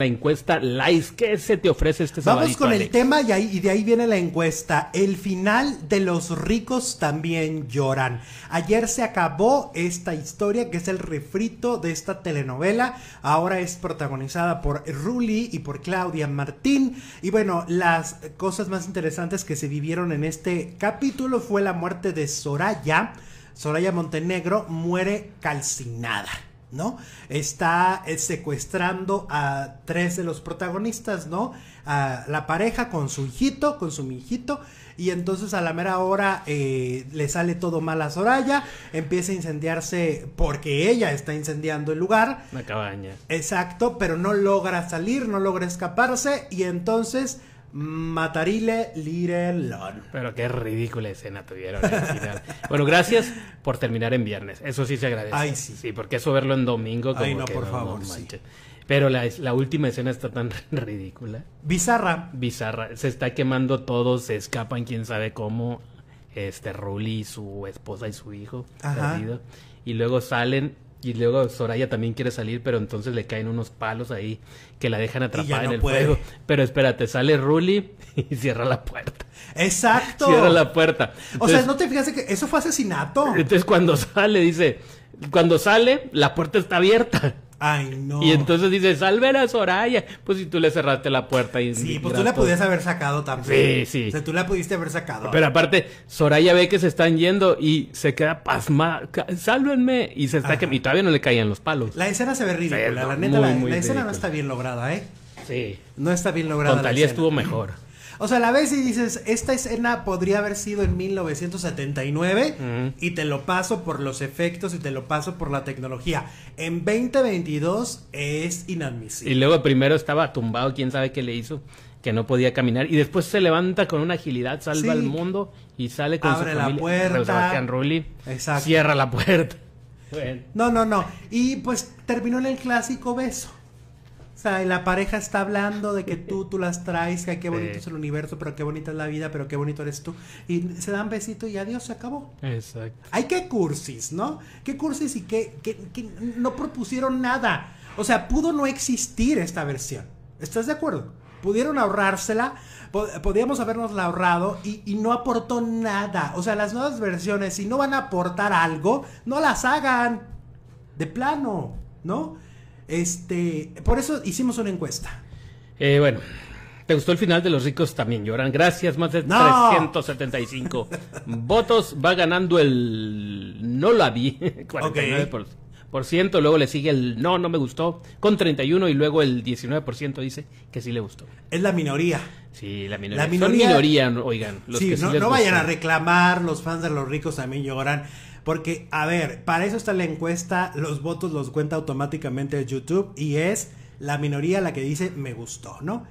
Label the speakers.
Speaker 1: la encuesta Lice. ¿Qué se te ofrece este Vamos con el
Speaker 2: tema y, y, de ahí viene la encuesta. El final de los ricos también lloran. Ayer se acabó esta historia que es el refrito de esta telenovela. Ahora es protagonizada por Ruli y por Claudia Martín. Y bueno, las cosas más interesantes que se vivieron en este capítulo fue la muerte de Soraya. Soraya Montenegro muere calcinada. ¿no? Está eh, secuestrando a tres de los protagonistas, ¿no? A la pareja con su hijito, con su mijito, y entonces a la mera hora eh, le sale todo mal a Soraya, empieza a incendiarse porque ella está incendiando el lugar. La cabaña. Exacto, pero no logra salir, no logra escaparse, y entonces Matarile Lirelon.
Speaker 1: Pero qué ridícula escena tuvieron bueno, gracias por terminar en viernes. Eso sí se agradece. Ay, sí. porque eso verlo en domingo como Ay, no, por favor, sí. Pero la, última escena está tan ridícula. Bizarra. Bizarra. Se está quemando todo, se escapan quién sabe cómo. Este, Ruli, su esposa y su hijo. Ajá. Y luego salen y luego Soraya también quiere salir, pero entonces le caen unos palos ahí que la dejan atrapada en el fuego. Pero espérate, sale Ruli y cierra la puerta. Exacto. Cierra la puerta. o sea,
Speaker 2: no te fijas que eso fue asesinato.
Speaker 1: Entonces cuando sale, dice, cuando sale, la puerta está abierta. Y entonces dice, salve a Soraya. Pues si tú le cerraste la puerta y... Sí, pues tú la todo.
Speaker 2: haber sacado también. Sí, sí. O sea, tú la pudiste haber
Speaker 1: sacado. Pero aparte, Soraya ve que se están yendo y se queda pasmada. Sálvenme. Y se está que... Y todavía no le caían los palos. La escena se ve ridícula. la, neta, la, escena no está bien lograda, ¿eh? Sí. No está bien lograda. estuvo mejor.
Speaker 2: O sea, la ves y dices, esta escena podría haber sido en 1979 y te lo paso por los efectos y te lo paso por la tecnología. En 2022 es inadmisible.
Speaker 1: Y luego primero estaba tumbado, quién sabe qué le hizo, que no podía caminar y después se levanta con una agilidad, salva al mundo y sale con su familia. la puerta. Sebastián Rulli cierra la puerta.
Speaker 2: No, no, no. Y pues terminó en el clásico beso. O sea, la pareja está hablando de que tú, tú las traes, que qué bonito es el universo, pero qué bonita es la vida, pero qué bonito eres tú. Y se dan besito y adiós, se acabó. Exacto. Hay que cursis, ¿no? ¿Qué cursis y qué, no propusieron nada? O sea, pudo no existir esta versión. ¿Estás de acuerdo? Pudieron ahorrársela, podíamos habernosla ahorrado y, y, no aportó nada. O sea, las nuevas versiones, si no van a aportar algo, no las hagan. De plano, ¿no? Este, por eso hicimos una encuesta.
Speaker 1: Eh, bueno, ¿te gustó el final de Los ricos también lloran? Gracias, más de 375 votos. Va ganando el no la vi, 49%. Por, por ciento, luego le sigue el no, no me gustó, con 31 y luego el 19% dice que sí le gustó. Es la minoría. Sí, la minoría. La minoría, oigan. no, no vayan a
Speaker 2: reclamar, los fans de los ricos también lloran. Porque, a ver, para eso está la encuesta, los votos los cuenta automáticamente YouTube y es la minoría la que dice me gustó, ¿no?